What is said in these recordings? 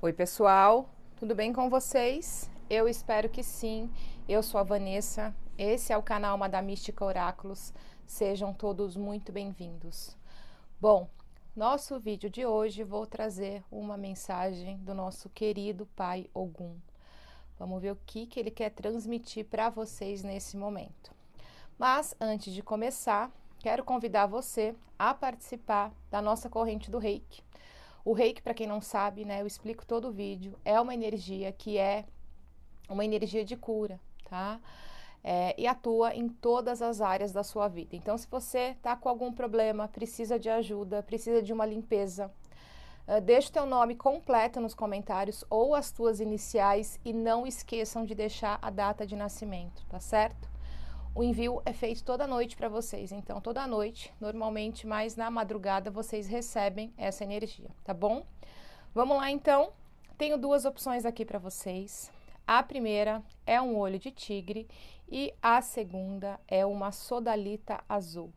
Oi, pessoal, tudo bem com vocês? Eu espero que sim. Eu sou a Vanessa, esse é o canal Madame Mística Oráculos. Sejam todos muito bem-vindos. Bom, nosso vídeo de hoje vou trazer uma mensagem do nosso querido Pai Ogum. Vamos ver o que, que ele quer transmitir para vocês nesse momento. Mas antes de começar, quero convidar você a participar da nossa corrente do Reiki o reiki, para quem não sabe, né, eu explico todo o vídeo, é uma energia que é uma energia de cura, tá? É, e atua em todas as áreas da sua vida. Então, se você está com algum problema, precisa de ajuda, precisa de uma limpeza, uh, deixa o teu nome completo nos comentários ou as tuas iniciais e não esqueçam de deixar a data de nascimento, tá certo? o envio é feito toda noite para vocês. Então, toda noite, normalmente, mas na madrugada, vocês recebem essa energia, tá bom? Vamos lá, então. Tenho duas opções aqui para vocês. A primeira é um olho de tigre e a segunda é uma sodalita azul.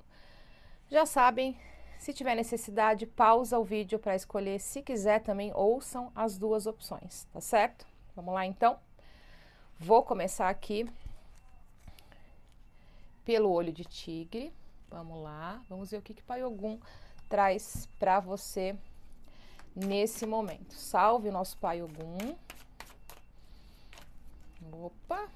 Já sabem, se tiver necessidade, pausa o vídeo para escolher. Se quiser também, ouçam as duas opções, tá certo? Vamos lá então. Vou começar aqui pelo olho de tigre. Vamos lá, vamos ver o que que ogum traz para você nesse momento. Salve o nosso ogum. Opa!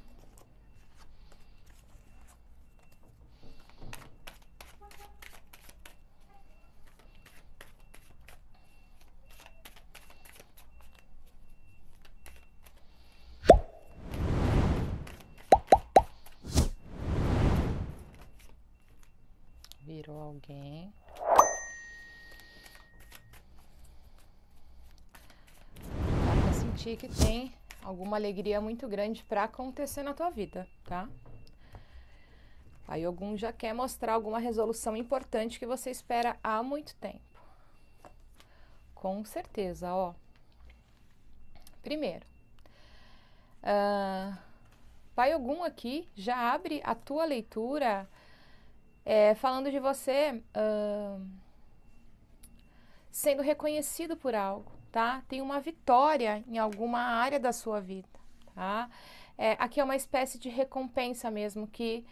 alguém. Dá pra sentir que tem alguma alegria muito grande para acontecer na tua vida, tá? Aí algum já quer mostrar alguma resolução importante que você espera há muito tempo. Com certeza, ó. Primeiro, uh, Pai algum aqui já abre a tua leitura é, falando de você uh, sendo reconhecido por algo, tá? Tem uma vitória em alguma área da sua vida, tá? É, aqui é uma espécie de recompensa mesmo que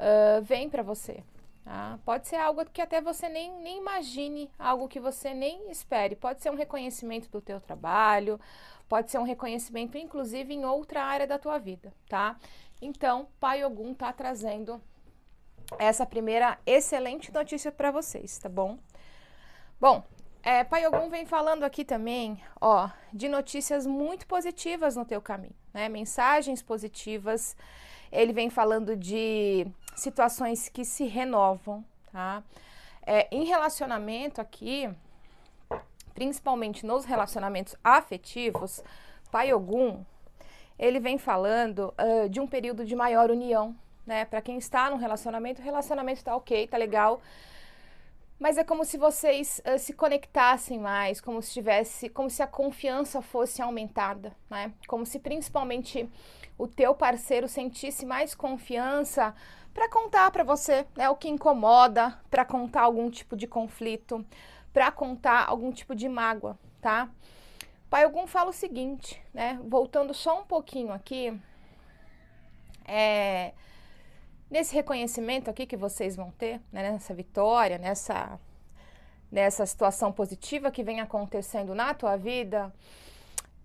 uh, vem para você. Tá? Pode ser algo que até você nem, nem imagine, algo que você nem espere. Pode ser um reconhecimento do teu trabalho, pode ser um reconhecimento, inclusive, em outra área da tua vida, tá? Então, Pai Ogum está trazendo essa primeira excelente notícia para vocês, tá bom? Bom, é, Pai Ogum vem falando aqui também, ó, de notícias muito positivas no teu caminho, né? Mensagens positivas. Ele vem falando de situações que se renovam, tá? É, em relacionamento aqui, principalmente nos relacionamentos afetivos, Pai Ogum, ele vem falando uh, de um período de maior união, né? Para quem está num relacionamento, o relacionamento tá ok, tá legal. Mas é como se vocês uh, se conectassem mais, como se tivesse, como se a confiança fosse aumentada, né? Como se principalmente o teu parceiro sentisse mais confiança para contar para você, né, o que incomoda, para contar algum tipo de conflito, para contar algum tipo de mágoa, tá? Pai algum fala o seguinte, né? Voltando só um pouquinho aqui, é, Nesse reconhecimento aqui que vocês vão ter, né, nessa vitória, nessa, nessa situação positiva que vem acontecendo na tua vida,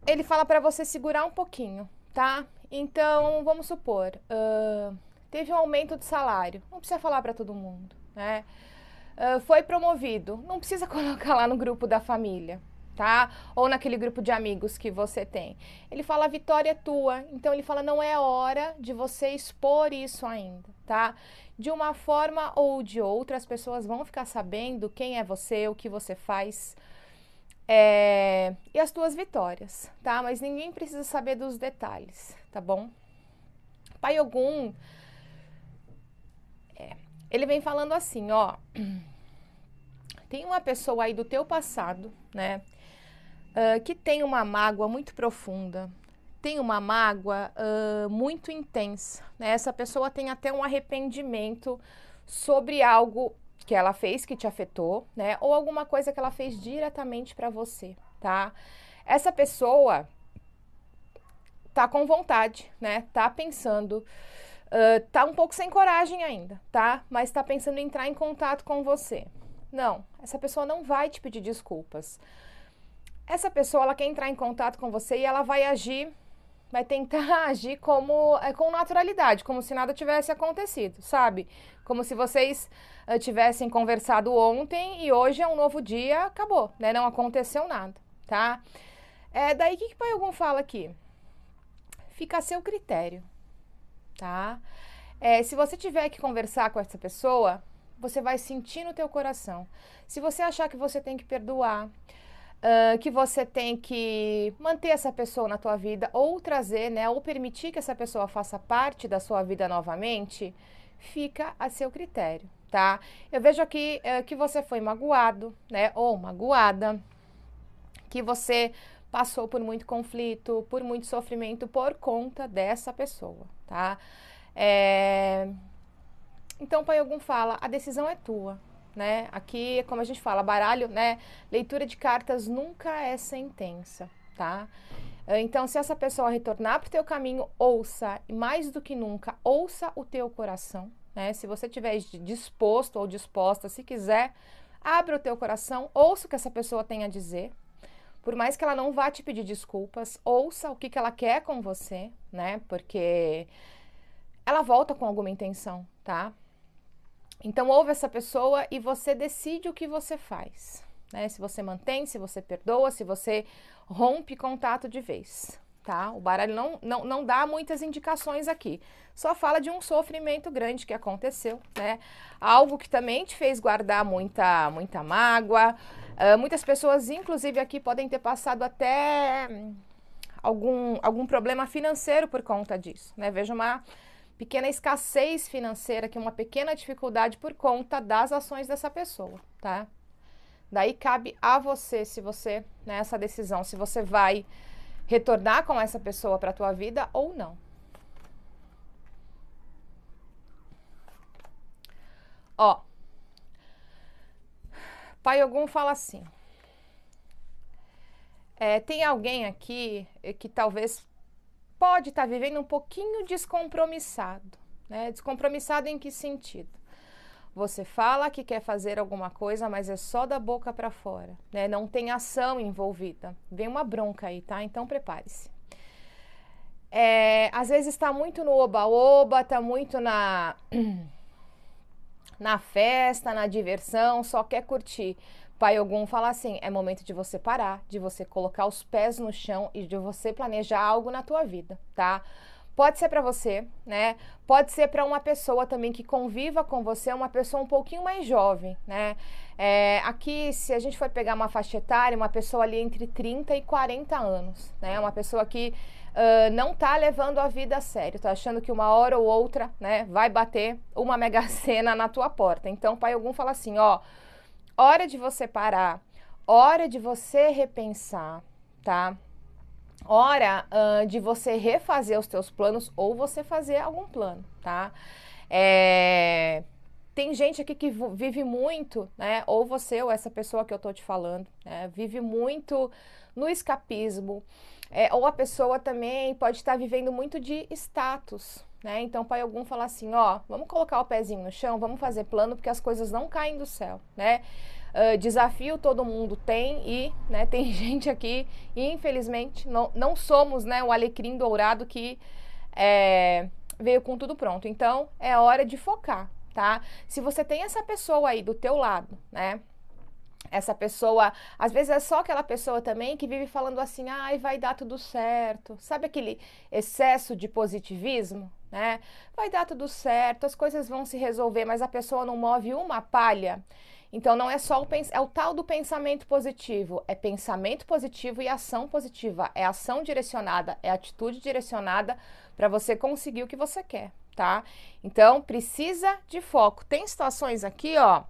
ele fala para você segurar um pouquinho, tá? Então, vamos supor, uh, teve um aumento de salário, não precisa falar para todo mundo, né? Uh, foi promovido, não precisa colocar lá no grupo da família, tá? Ou naquele grupo de amigos que você tem. Ele fala a vitória é tua. Então ele fala não é hora de você expor isso ainda, tá? De uma forma ou de outra as pessoas vão ficar sabendo quem é você, o que você faz. É... e as tuas vitórias, tá? Mas ninguém precisa saber dos detalhes, tá bom? Pai Ogum, é, ele vem falando assim, ó, tem uma pessoa aí do teu passado, né? Ah, que tem uma mágoa muito profunda, tem uma mágoa uh, muito intensa. Né? Essa pessoa tem até um arrependimento sobre algo que ela fez que te afetou, né? Ou alguma coisa que ela fez diretamente para você, tá? Essa pessoa tá com vontade, né? Tá pensando, uh, tá um pouco sem coragem ainda, tá? Mas tá pensando em entrar em contato com você. Não, essa pessoa não vai te pedir desculpas essa pessoa ela quer entrar em contato com você e ela vai agir, vai tentar agir como é, com naturalidade, como se nada tivesse acontecido, sabe? Como se vocês uh, tivessem conversado ontem e hoje é um novo dia, acabou, né? Não aconteceu nada, tá? É, daí o que, o Pai algum fala aqui? Fica a seu critério, tá? É, se você tiver que conversar com essa pessoa, você vai sentir no teu coração. Se você achar que você tem que perdoar, que você tem que manter essa pessoa na tua vida ou trazer, né, ou permitir que essa pessoa faça parte da sua vida novamente, fica a seu critério, tá? Eu vejo aqui uh, que você foi magoado, né, ou magoada, que você passou por muito conflito, por muito sofrimento por conta dessa pessoa, tá? É... Então, Pai Ogum fala: a decisão é tua, né? Aqui, como a gente fala, baralho, né? Leitura de cartas nunca é sentença, tá? Eh, então, se essa pessoa retornar para o teu caminho, ouça, mais do que nunca, ouça o teu coração, né? Se você estiver disposto ou disposta, se quiser, abre o teu coração, ouça o que essa pessoa tem a dizer, por mais que ela não vá te pedir desculpas, ouça o que, que ela quer com você, né? Porque ela volta com alguma intenção, tá? Então, ouve essa pessoa e você decide o que você faz. Né? Se você mantém, se você perdoa, se você rompe contato de vez. Tá? O baralho não, não, não dá muitas indicações aqui. Só fala de um sofrimento grande que aconteceu, né? Algo que também te fez guardar muita, muita mágoa. Uh, muitas pessoas, inclusive aqui, podem ter passado até hum, algum, algum problema financeiro por conta disso, né? Veja uma pequena escassez financeira, que é uma pequena dificuldade por conta das ações dessa pessoa, tá? Daí cabe a você, se você, né, essa decisão, se você vai retornar com essa pessoa para a tua vida ou não. Ó. Pai algum fala assim: é, tem alguém aqui eh, que talvez pode estar tá vivendo um pouquinho descompromissado. Né? Descompromissado em que sentido? Você fala que quer fazer alguma coisa, mas é só da boca para fora, né? Não tem ação envolvida. Vem uma bronca aí, tá? Então prepare-se. É, às vezes está muito no oba-oba, está muito na na festa, na diversão, só quer curtir, Pai Ogum fala assim: é momento de você parar, de você colocar os pés no chão e de você planejar algo na tua vida, tá? Pode ser para você, né? Pode ser para uma pessoa também que conviva com você, uma pessoa um pouquinho mais jovem, né? É, aqui, se a gente for pegar uma faixa etária, uma pessoa ali entre 30 e 40 anos, né? Uma pessoa que uh, não tá levando a vida a sério, tá achando que uma hora ou outra, né, vai bater uma mega cena na tua porta. Então, pai algum fala assim, ó. Oh, Hora de você parar, hora de você repensar, tá? Hora uh, de você refazer os teus planos ou você fazer algum plano, tá? É, tem gente aqui que vive muito, né? Ou você, ou essa pessoa que eu tô te falando, né? Vive muito no escapismo. É, ou a pessoa também pode estar vivendo muito de status, né? Então, pai algum fala assim, ó, vamos colocar o pezinho no chão, vamos fazer plano, porque as coisas não caem do céu, né? Uh, desafio todo mundo tem e né, tem gente aqui, e infelizmente não, não somos né, o alecrim dourado que é, veio com tudo pronto. Então, é hora de focar, tá? Se você tem essa pessoa aí do teu lado, né? essa pessoa, às vezes é só aquela pessoa também que vive falando assim, ai, vai dar tudo certo. Sabe aquele excesso de positivismo, né? Vai dar tudo certo, as coisas vão se resolver, mas a pessoa não move uma palha. Então não é só o é o tal do pensamento positivo, é pensamento positivo e ação positiva, é ação direcionada, é atitude direcionada para você conseguir o que você quer, tá? Então precisa de foco. Tem situações aqui, ó,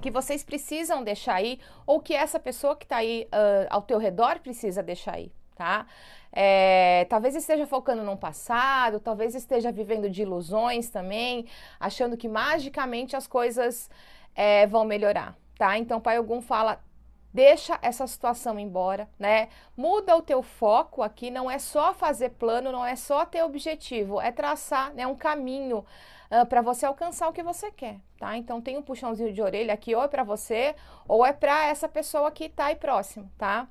que vocês precisam deixar aí ou que essa pessoa que está aí uh, ao teu redor precisa deixar aí, tá? é, talvez esteja focando no passado, talvez esteja vivendo de ilusões também, achando que magicamente as coisas é, vão melhorar, tá? Então, Pai Ogum fala, deixa essa situação embora, né? Muda o teu foco aqui, não é só fazer plano, não é só ter objetivo, é traçar né, um caminho uh, para você alcançar o que você quer, tá? Então tem um puxãozinho de orelha aqui, ou é para você, ou é para essa pessoa que tá aí próximo, tá?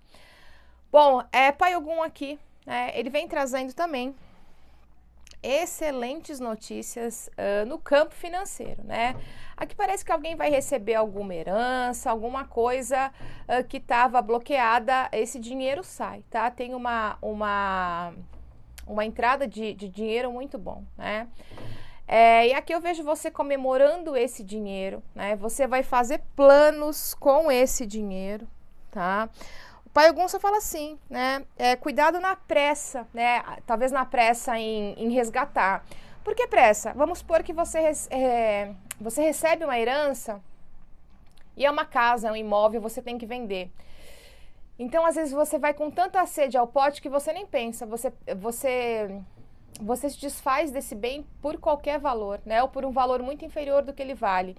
Bom, é Pai Ogum aqui, né? ele vem trazendo também excelentes notícias uh, no campo financeiro, né? Aqui parece que alguém vai receber alguma herança, alguma coisa uh, que estava bloqueada, esse dinheiro sai, tá? Tem uma, uma, uma entrada de, de dinheiro muito bom, né? É, e aqui eu vejo você comemorando esse dinheiro, né? Você vai fazer planos com esse dinheiro, tá? Pai Gunça fala assim, né? É, cuidado na pressa, né? Talvez na pressa em, em resgatar. Por que pressa? Vamos supor que você, é, você recebe uma herança e é uma casa, é um imóvel, você tem que vender. Então, às vezes, você vai com tanta sede ao pote que você nem pensa. Você, você você se desfaz desse bem por qualquer valor, né? Ou por um valor muito inferior do que ele vale.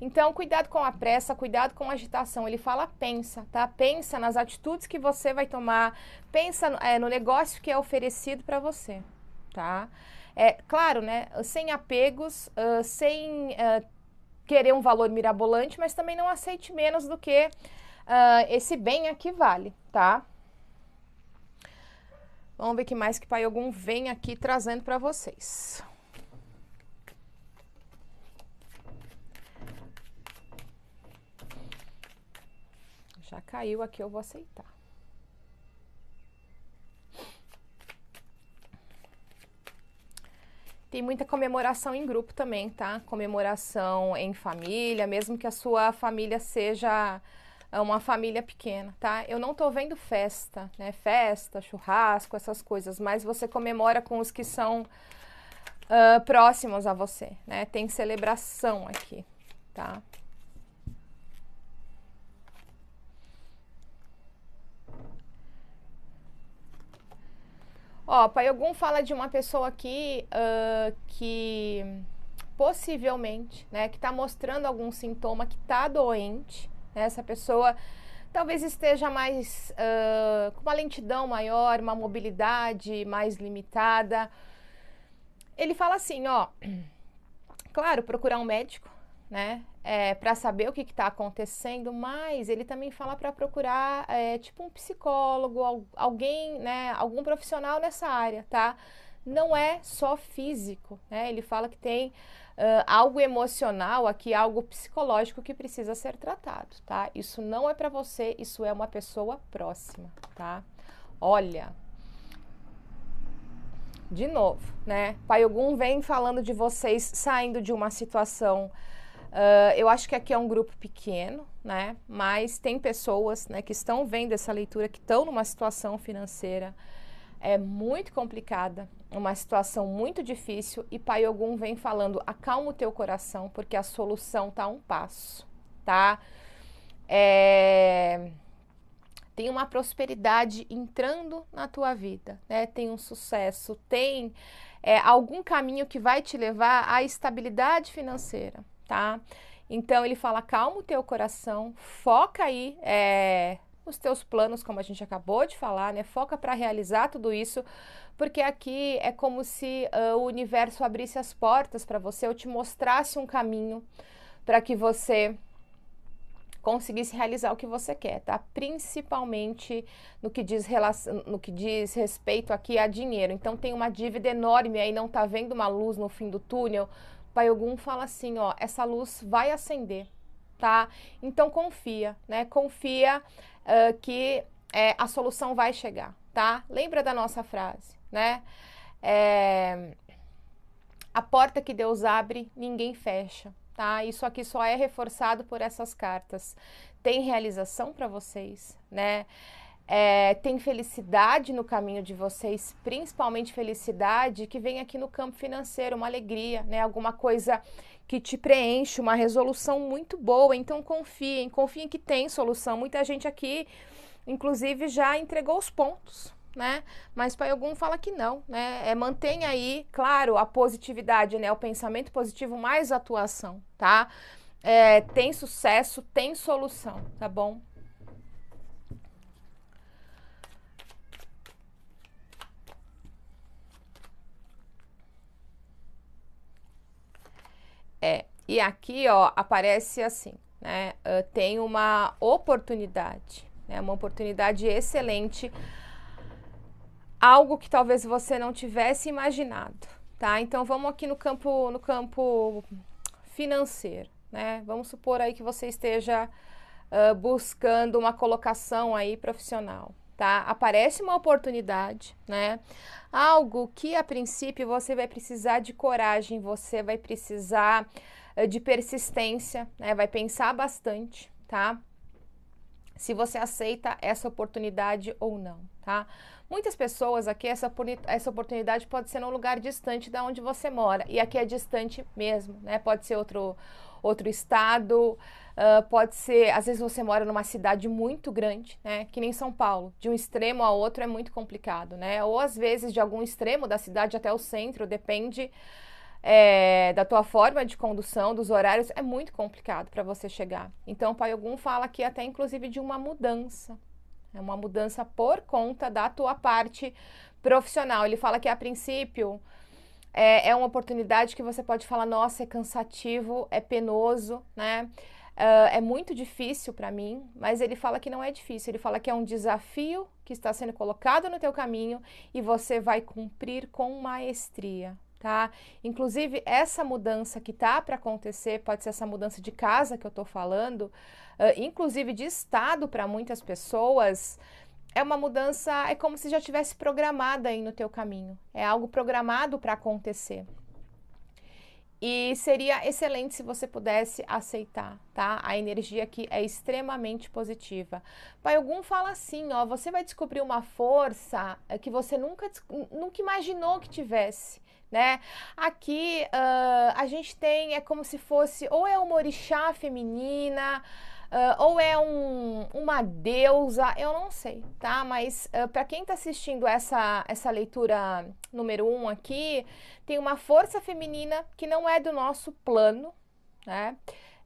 Então, cuidado com a pressa, cuidado com a agitação. Ele fala, pensa, tá? Pensa nas atitudes que você vai tomar, pensa é, no negócio que é oferecido para você, tá? É claro, né? Sem apegos, uh, sem uh, querer um valor mirabolante, mas também não aceite menos do que uh, esse bem aqui vale, tá? Vamos ver que mais que Pai Ogum vem aqui trazendo para vocês. Já caiu aqui, eu vou aceitar. Tem muita comemoração em grupo também, tá? Comemoração em família, mesmo que a sua família seja é uma família pequena, tá? Eu não tô vendo festa, né? Festa, churrasco, essas coisas, mas você comemora com os que são uh, próximos a você, né? Tem celebração aqui, tá? Ó, Pai Ogum fala de uma pessoa aqui uh, que possivelmente, né, que tá mostrando algum sintoma que tá doente, né? Essa pessoa talvez esteja mais uh, com uma lentidão maior, uma mobilidade mais limitada. Ele fala assim, ó, claro, procurar um médico, né, é, para saber o que está acontecendo, mas ele também fala para procurar é, tipo um psicólogo, alguém, né, algum profissional nessa área, tá? Não é só físico, né? Ele fala que tem uh, algo emocional aqui, algo psicológico que precisa ser tratado, tá? Isso não é para você, isso é uma pessoa próxima, tá? Olha, de novo, né? Pai Ogum vem falando de vocês saindo de uma situação. Uh, eu acho que aqui é um grupo pequeno, né? Mas tem pessoas né, que estão vendo essa leitura, que estão numa situação financeira é muito complicada, uma situação muito difícil e Pai Ogum vem falando: acalma o teu coração, porque a solução está a um passo, tá? É... Tem uma prosperidade entrando na tua vida, né? Tem um sucesso, tem é, algum caminho que vai te levar à estabilidade financeira, tá? Então ele fala: calma o teu coração, foca aí, é, os teus planos, como a gente acabou de falar, né? Foca para realizar tudo isso, porque aqui é como se uh, o universo abrisse as portas para você, ou te mostrasse um caminho para que você conseguisse realizar o que você quer, tá? Principalmente no que diz relação, no que diz respeito aqui a dinheiro. Então tem uma dívida enorme aí, não tá vendo uma luz no fim do túnel. Pai algum fala assim, ó, essa luz vai acender tá? Então confia, né? Confia uh, que é, a solução vai chegar, tá? Lembra da nossa frase, né? É, a porta que Deus abre, ninguém fecha, tá? Isso aqui só é reforçado por essas cartas. Tem realização para vocês, né? É, tem felicidade no caminho de vocês, principalmente felicidade que vem aqui no campo financeiro, uma alegria, né? Alguma coisa que te preenche, uma resolução muito boa. Então confiem, confiem que tem solução. Muita gente aqui, inclusive, já entregou os pontos. Né? Mas para algum fala que não, né? É mantenha aí, claro, a positividade, né? O pensamento positivo mais atuação, tá? É, tem sucesso, tem solução, tá bom? É, e aqui, ó, aparece assim, né? Uh, tem uma oportunidade, né? Uma oportunidade excelente. Algo que talvez você não tivesse imaginado, tá? Então vamos aqui no campo, no campo financeiro, né? Vamos supor aí que você esteja uh, buscando uma colocação aí profissional tá? Aparece uma oportunidade, né? Algo que a princípio você vai precisar de coragem, você vai precisar eh, de persistência, né? Vai pensar bastante, tá? Se você aceita essa oportunidade ou não, tá? Muitas pessoas aqui, essa, essa oportunidade pode ser num lugar distante da onde você mora. E aqui é distante mesmo, né? Pode ser outro, outro estado, uh, pode ser, às vezes você mora numa cidade muito grande, né? Que nem São Paulo, de um extremo a outro é muito complicado, né? Ou às vezes de algum extremo da cidade até o centro, depende é, da tua forma de condução, dos horários, é muito complicado para você chegar. Então, o Pai Ogum fala aqui até inclusive de uma mudança. É uma mudança por conta da tua parte profissional. Ele fala que a princípio é, é uma oportunidade que você pode falar, nossa, é cansativo, é penoso, né? Uh, é muito difícil para mim, mas ele fala que não é difícil, ele fala que é um desafio que está sendo colocado no teu caminho e você vai cumprir com maestria, tá? Inclusive, essa mudança que tá para acontecer, pode ser essa mudança de casa que eu tô falando, uh, inclusive de estado para muitas pessoas, é uma mudança, é como se já tivesse programada aí no teu caminho. É algo programado para acontecer. E seria excelente se você pudesse aceitar, tá? A energia aqui é extremamente positiva. Pai algum fala assim, ó, você vai descobrir uma força eh, que você nunca, nunca imaginou que tivesse, né? Aqui uh, a gente tem, é como se fosse, ou é uma orixá feminina, uh, ou é um, uma deusa, eu não sei, tá? Mas uh, ah, para quem está assistindo essa, essa leitura número um aqui, tem uma força feminina que não é do nosso plano, né?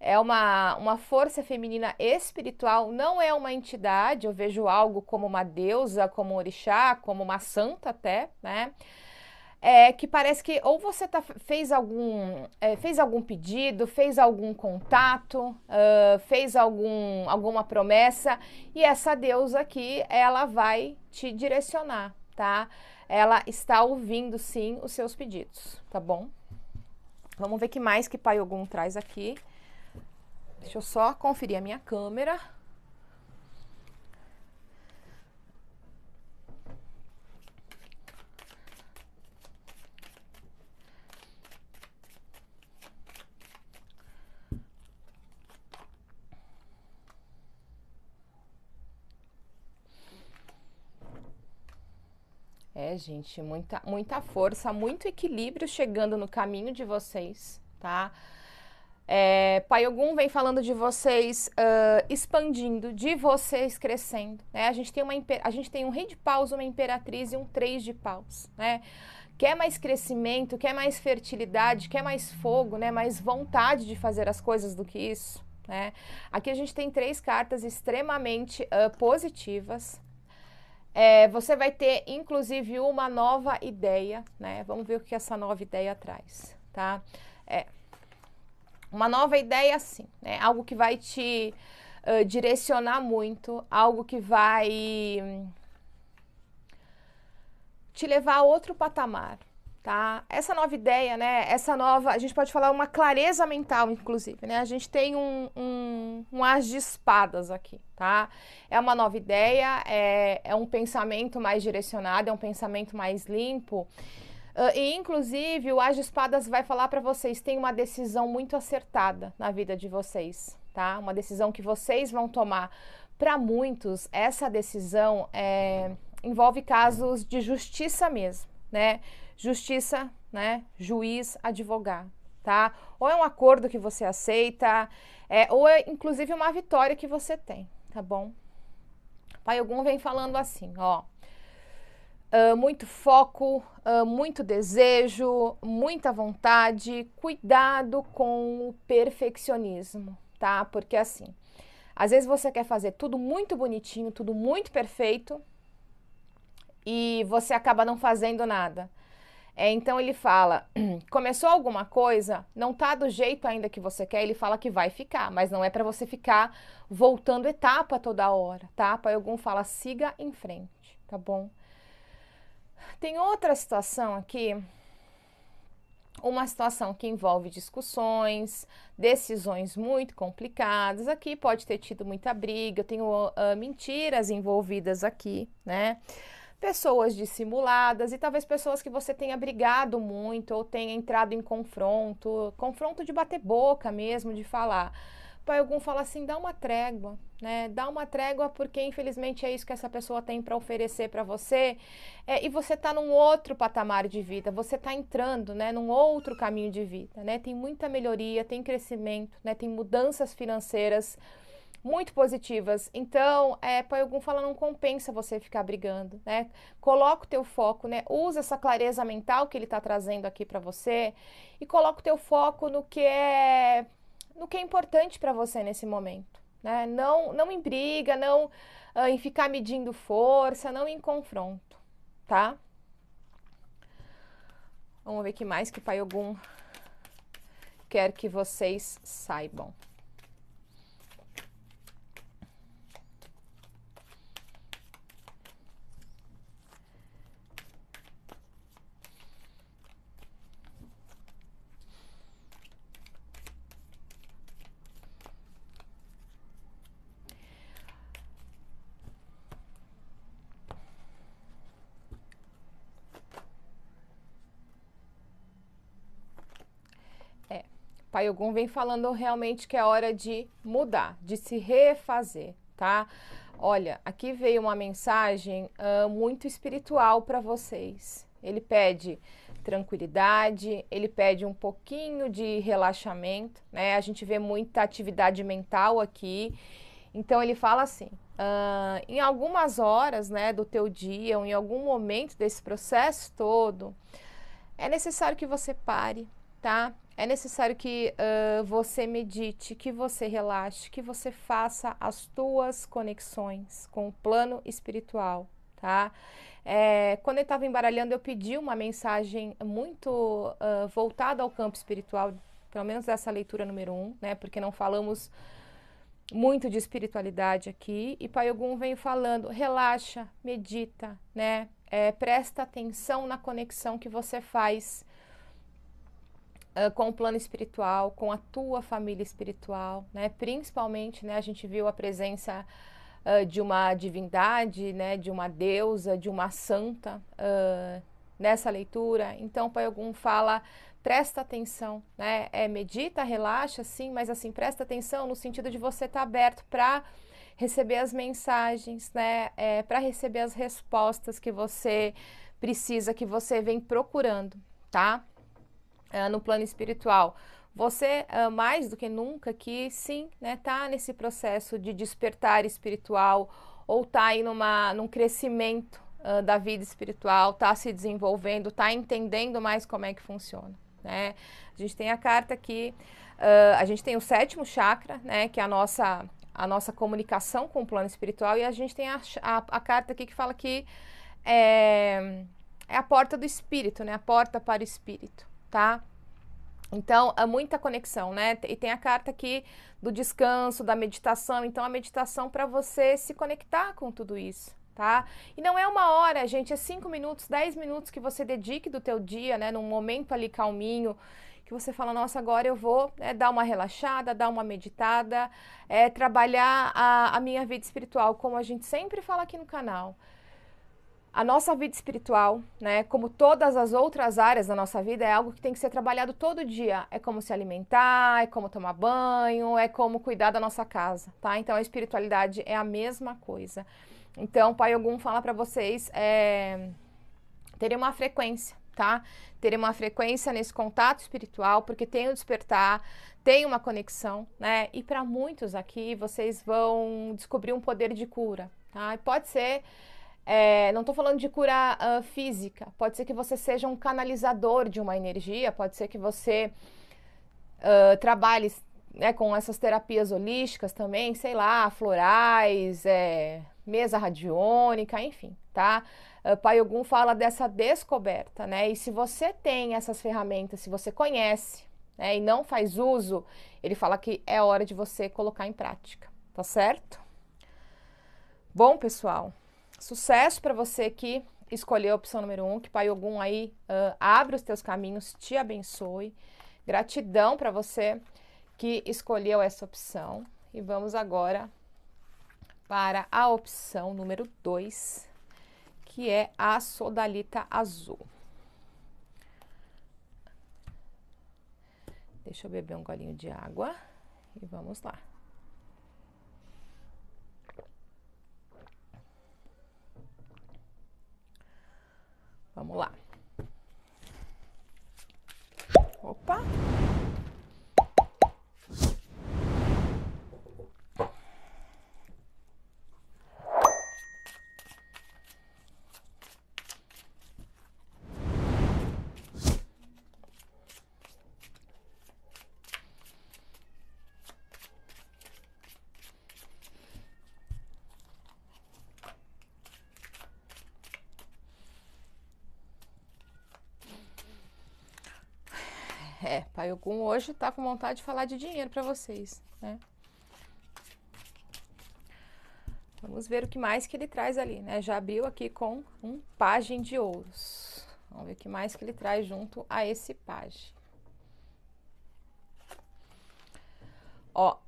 é uma, uma força feminina espiritual, não é uma entidade, eu vejo algo como uma deusa, como um orixá, como uma santa até, né? é, que parece que ou você tá, fez, algum, é, fez algum pedido, fez algum contato, uh, fez algum, alguma promessa e essa deusa aqui, ela vai te direcionar, tá? Ela está ouvindo sim os seus pedidos, tá bom? Vamos ver que mais que Pai Ogum traz aqui. Deixa eu só conferir a minha câmera. É, gente, muita, muita força, muito equilíbrio chegando no caminho de vocês, tá? É, Pai Ogum vem falando de vocês uh, expandindo, de vocês crescendo. Né? A, gente tem uma, a gente tem um rei de paus, uma imperatriz e um três de paus. Né? Quer mais crescimento, quer mais fertilidade, quer mais fogo, né? mais vontade de fazer as coisas do que isso. Né? Aqui a gente tem três cartas extremamente uh, positivas. É, você vai ter, inclusive, uma nova ideia, né? Vamos ver o que essa nova ideia traz, tá? É, uma nova ideia, sim, né? Algo que vai te uh, direcionar muito, algo que vai hum, te levar a outro patamar, tá? Essa nova ideia, né? Essa nova, a gente pode falar uma clareza mental, inclusive, né? A gente tem um, um, um as de espadas aqui, tá? É uma nova ideia, é, é um pensamento mais direcionado, é um pensamento mais limpo. Uh, e inclusive o as de espadas vai falar para vocês, tem uma decisão muito acertada na vida de vocês, tá? Uma decisão que vocês vão tomar. Para muitos, essa decisão é, envolve casos de justiça mesmo, né? justiça, né? Juiz, advogar, tá? Ou é um acordo que você aceita, é, ou é inclusive uma vitória que você tem, tá bom? Pai algum vem falando assim, ó. Uh, muito foco, uh, muito desejo, muita vontade, cuidado com o perfeccionismo, tá? Porque assim, às vezes você quer fazer tudo muito bonitinho, tudo muito perfeito e você acaba não fazendo nada. É, então ele fala: começou alguma coisa, não está do jeito ainda que você quer, ele fala que vai ficar, mas não é para você ficar voltando etapa toda hora, tá? Pai algum fala: siga em frente, tá bom? Tem outra situação aqui, uma situação que envolve discussões, decisões muito complicadas. Aqui pode ter tido muita briga, eu tenho uh, mentiras envolvidas aqui, né? pessoas dissimuladas e talvez pessoas que você tenha brigado muito ou tenha entrado em confronto, confronto de bater boca mesmo, de falar. Pai algum fala assim, dá uma trégua, né? Dá uma trégua porque infelizmente é isso que essa pessoa tem para oferecer para você. É, e você tá num outro patamar de vida, você tá entrando, né, num outro caminho de vida, né? Tem muita melhoria, tem crescimento, né? Tem mudanças financeiras muito positivas. Então, é, Pai algum fala, não compensa você ficar brigando, né? Coloca o teu foco, né? Usa essa clareza mental que ele está trazendo aqui para você e coloca o teu foco no que é no que é importante para você nesse momento, né? Não, não em briga, não uh, em ficar medindo força, não em confronto, tá? Vamos ver que mais que Pai algum quer que vocês saibam. tá? vem falando realmente que é hora de mudar, de se refazer, tá? Olha, aqui veio uma mensagem uh, muito espiritual para vocês. Ele pede tranquilidade, ele pede um pouquinho de relaxamento, né? A gente vê muita atividade mental aqui. Então ele fala assim: uh, em algumas horas, né, do teu dia, ou em algum momento desse processo todo, é necessário que você pare, tá? É necessário que uh, você medite, que você relaxe, que você faça as tuas conexões com o plano espiritual, tá? É, quando eu estava embaralhando, eu pedi uma mensagem muito uh, voltada ao campo espiritual, pelo menos dessa leitura número um, né? Porque não falamos muito de espiritualidade aqui. E Pai Ogum vem falando, relaxa, medita, né? É, presta atenção na conexão que você faz com o plano espiritual, com a tua família espiritual, né? Principalmente, né? A gente viu a presença uh, de uma divindade, né? De uma deusa, de uma santa uh, nessa leitura. Então, Pai algum fala presta atenção, né? É medita, relaxa, sim, mas assim presta atenção no sentido de você estar tá aberto para receber as mensagens, né? É, para receber as respostas que você precisa, que você vem procurando, tá? uh, no plano espiritual. Você, uh, mais do que nunca, que sim, né, tá nesse processo de despertar espiritual ou tá aí numa, num crescimento uh, da vida espiritual, tá se desenvolvendo, tá entendendo mais como é que funciona, né? A gente tem a carta aqui, ah, a gente tem o sétimo chakra, né, que é a nossa a nossa comunicação com o plano espiritual e a gente tem a, a, a carta aqui que fala que é, é, a porta do espírito, né? A porta para o espírito tá? Então, há muita conexão, né? E tem a carta aqui do descanso, da meditação. Então, a meditação para você se conectar com tudo isso, tá? E não é uma hora, gente, é cinco minutos, dez minutos que você dedique do teu dia, né? Num momento ali calminho, que você fala, nossa, agora eu vou né, dar uma relaxada, dar uma meditada, é, trabalhar a, a minha vida espiritual, como a gente sempre fala aqui no canal a nossa vida espiritual, né, como todas as outras áreas da nossa vida, é algo que tem que ser trabalhado todo dia. É como se alimentar, é como tomar banho, é como cuidar da nossa casa, tá? Então a espiritualidade é a mesma coisa. Então, Pai Ogum fala para vocês é, terem uma frequência, tá? Terem uma frequência nesse contato espiritual, porque tem o despertar, tem uma conexão, né? E para muitos aqui, vocês vão descobrir um poder de cura, tá? E pode ser é, não estou falando de cura uh, ah, física. Pode ser que você seja um canalizador de uma energia, pode ser que você uh, trabalhe né, com essas terapias holísticas também, sei lá, florais, é, mesa radiônica, enfim, tá? Uh, Pai Ogum fala dessa descoberta, né? E se você tem essas ferramentas, se você conhece né, e não faz uso, ele fala que é hora de você colocar em prática, tá certo? Bom, pessoal. Sucesso para você que escolheu a opção número um, que Pai Ogum aí uh, abre os teus caminhos, te abençoe. Gratidão para você que escolheu essa opção. E vamos agora para a opção número 2, que é a sodalita azul. Deixa eu beber um golinho de água e vamos lá. Vamos lá. Opa! Com hoje está com vontade de falar de dinheiro para vocês, né? Vamos ver o que mais que ele traz ali, né? Já abriu aqui com um pajem de ouros. Vamos ver o que mais que ele traz junto a esse pajem. Ó.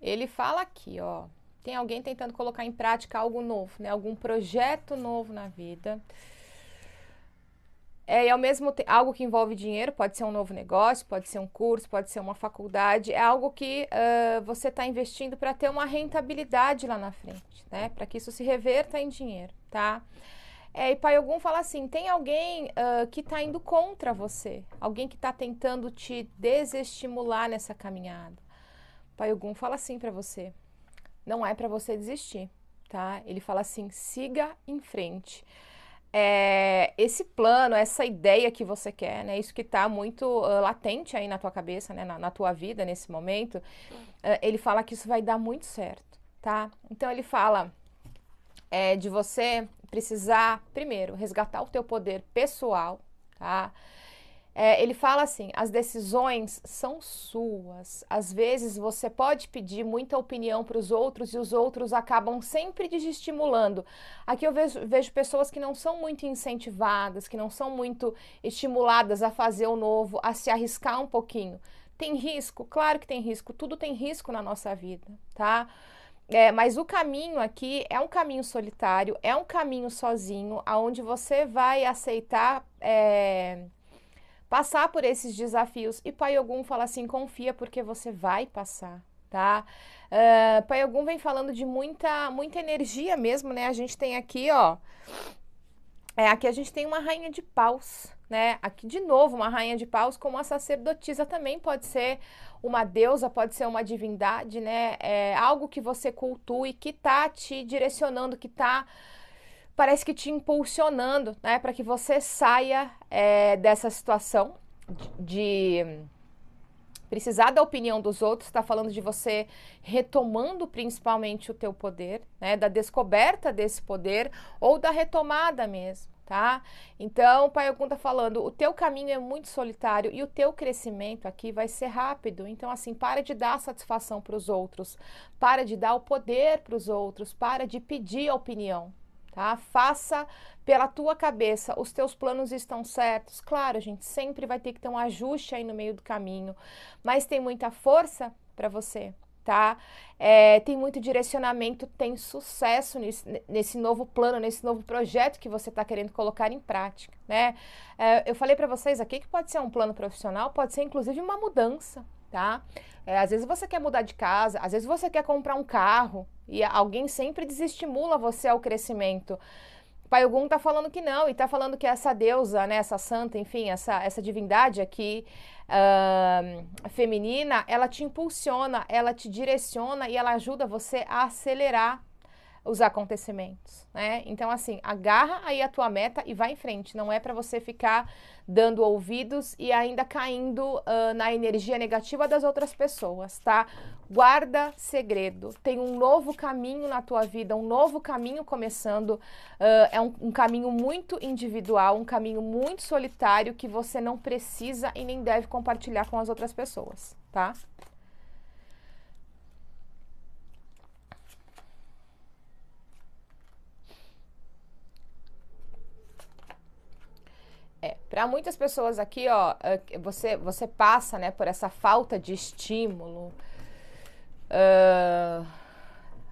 Ele fala aqui, ó. Tem alguém tentando colocar em prática algo novo, né? Algum projeto novo na vida. É, e ao mesmo tempo, algo que envolve dinheiro, pode ser um novo negócio, pode ser um curso, pode ser uma faculdade, é algo que uh, você está investindo para ter uma rentabilidade lá na frente, né? Para que isso se reverta em dinheiro, tá? É, e Pai algum fala assim, tem alguém uh, que está indo contra você, alguém que está tentando te desestimular nessa caminhada. Pai algum fala assim para você, não é para você desistir, tá? Ele fala assim, siga em frente é, esse plano, essa ideia que você quer, né? Isso que está muito uh, latente aí na tua cabeça, né? Na, na tua vida nesse momento. Uh, ele fala que isso vai dar muito certo, tá? Então ele fala é, de você precisar primeiro resgatar o teu poder pessoal, tá? É, ele fala assim: as decisões são suas. Às vezes você pode pedir muita opinião para os outros e os outros acabam sempre desestimulando. Aqui eu vejo, vejo, pessoas que não são muito incentivadas, que não são muito estimuladas a fazer o novo, a se arriscar um pouquinho. Tem risco? Claro que tem risco. Tudo tem risco na nossa vida, tá? É, mas o caminho aqui é um caminho solitário, é um caminho sozinho, aonde você vai aceitar. É, passar por esses desafios. E Pai Ogum fala assim: confia, porque você vai passar. Tá? Uh, Pai Ogum vem falando de muita, muita energia mesmo, né? A gente tem aqui, ó. É, aqui a gente tem uma rainha de paus, né? Aqui de novo, uma rainha de paus como a sacerdotisa também pode ser uma deusa, pode ser uma divindade, né? É algo que você e que tá te direcionando, que tá parece que te impulsionando, né, para que você saia é, dessa situação de, de precisar da opinião dos outros, está falando de você retomando principalmente o teu poder, né, da descoberta desse poder ou da retomada mesmo, tá? Então, o Pai Ogum tá falando, o teu caminho é muito solitário e o teu crescimento aqui vai ser rápido. Então, assim, para de dar satisfação para os outros, para de dar o poder para os outros, para de pedir a opinião, tá? Faça pela tua cabeça, os teus planos estão certos. Claro, a gente sempre vai ter que ter um ajuste aí no meio do caminho, mas tem muita força para você, tá? É, tem muito direcionamento, tem sucesso nesse, nesse, novo plano, nesse novo projeto que você está querendo colocar em prática, né? É, eu falei para vocês aqui que pode ser um plano profissional, pode ser inclusive uma mudança, tá? É, às vezes você quer mudar de casa, às vezes você quer comprar um carro, e alguém sempre desestimula você ao crescimento. Pai Ogum está falando que não, e está falando que essa deusa, né, essa santa, enfim, essa, essa divindade aqui uh, feminina, ela te impulsiona, ela te direciona e ela ajuda você a acelerar os acontecimentos, né? Então assim, agarra aí a tua meta e vai em frente. Não é para você ficar dando ouvidos e ainda caindo uh, na energia negativa das outras pessoas, tá? Guarda segredo. Tem um novo caminho na tua vida, um novo caminho começando. Uh, é um, um caminho muito individual, um caminho muito solitário que você não precisa e nem deve compartilhar com as outras pessoas, tá? É, para muitas pessoas aqui, ó, é, você, você passa, né, por essa falta de estímulo. Uh,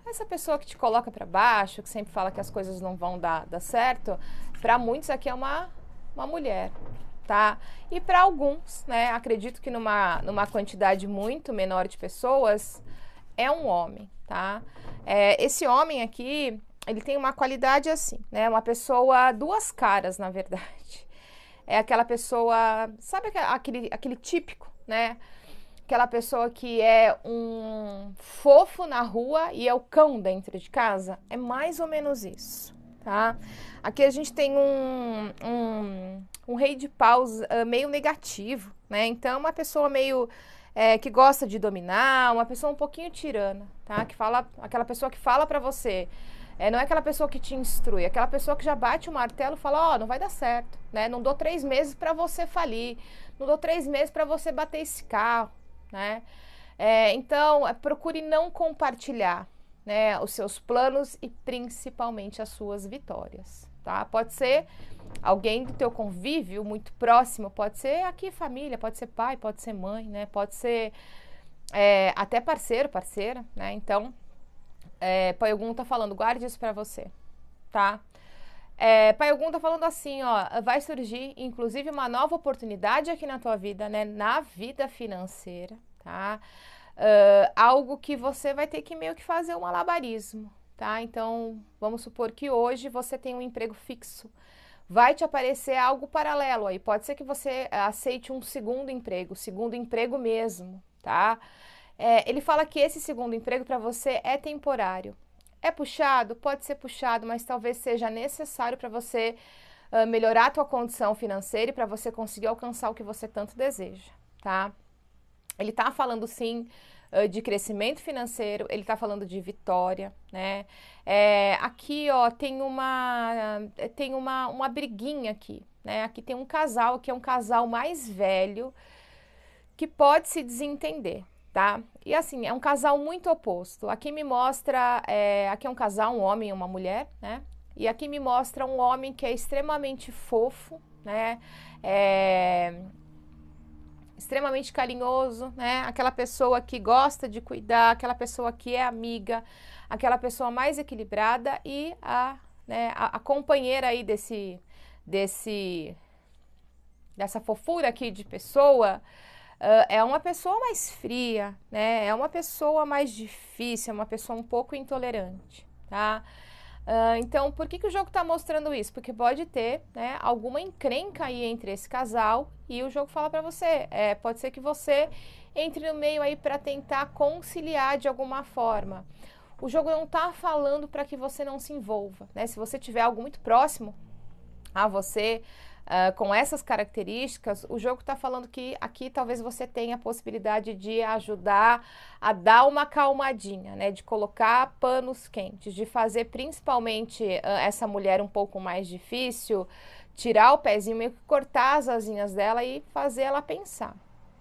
essa pessoa que te coloca para baixo, que sempre fala que as coisas não vão dar, dar certo, para muitos aqui é uma, uma mulher, tá? E para alguns, né, acredito que numa, numa quantidade muito menor de pessoas, é um homem, tá? É, esse homem aqui, ele tem uma qualidade assim, né? Uma pessoa duas caras, na verdade é aquela pessoa, sabe aquele, aquele típico, né? Aquela pessoa que é um fofo na rua e é o cão dentro de casa. É mais ou menos isso, tá? Aqui a gente tem um, um, um rei de paus uh, meio negativo, né? Então, é uma pessoa meio é, que gosta de dominar, uma pessoa um pouquinho tirana, tá? Que fala, aquela pessoa que fala para você, é, não é aquela pessoa que te instrui, é aquela pessoa que já bate o martelo e fala, ó, oh, não vai dar certo, né? Não dou três meses para você falir, não dou três meses para você bater esse carro, né? É, então, é, procure não compartilhar né, os seus planos e principalmente as suas vitórias, tá? Pode ser alguém do teu convívio muito próximo, pode ser aqui família, pode ser pai, pode ser mãe, né? Pode ser é, até parceiro, parceira, né? Então é, está falando, guarde isso para você, tá? É, está falando assim, ó, vai surgir inclusive uma nova oportunidade aqui na tua vida, né? Na vida financeira, tá? Uh, algo que você vai ter que meio que fazer um alabarismo, tá? Então, vamos supor que hoje você tem um emprego fixo. Vai te aparecer algo paralelo aí. Pode ser que você aceite um segundo emprego, segundo emprego mesmo, tá? É, ele fala que esse segundo emprego para você é temporário. É puxado? Pode ser puxado, mas talvez seja necessário para você uh, melhorar a tua condição financeira e para você conseguir alcançar o que você tanto deseja, tá? Ele está falando sim de crescimento financeiro, ele está falando de vitória, né? É, aqui, ó, tem uma tem uma, uma briguinha aqui, né? Aqui tem um casal que é um casal mais velho que pode se desentender, tá? E assim, é um casal muito oposto. Aqui me mostra, é, aqui é um casal, um homem e uma mulher, né? E aqui me mostra um homem que é extremamente fofo, né? É, extremamente carinhoso, né? Aquela pessoa que gosta de cuidar, aquela pessoa que é amiga, aquela pessoa mais equilibrada e a, né, a, a companheira aí desse, desse, dessa fofura aqui de pessoa Uh, é uma pessoa mais fria, né? É uma pessoa mais difícil, é uma pessoa um pouco intolerante, tá? Uh, então, por que, que o jogo está mostrando isso? Porque pode ter né, alguma encrenca aí entre esse casal e o jogo fala para você. É, pode ser que você entre no meio aí para tentar conciliar de alguma forma. O jogo não está falando para que você não se envolva, né? Se você tiver algo muito próximo a você, uh, com essas características, o jogo está falando que aqui talvez você tenha a possibilidade de ajudar a dar uma calmadinha, né? De colocar panos quentes, de fazer principalmente uh, essa mulher um pouco mais difícil, tirar o pezinho, meio que cortar as asinhas dela e fazer ela pensar,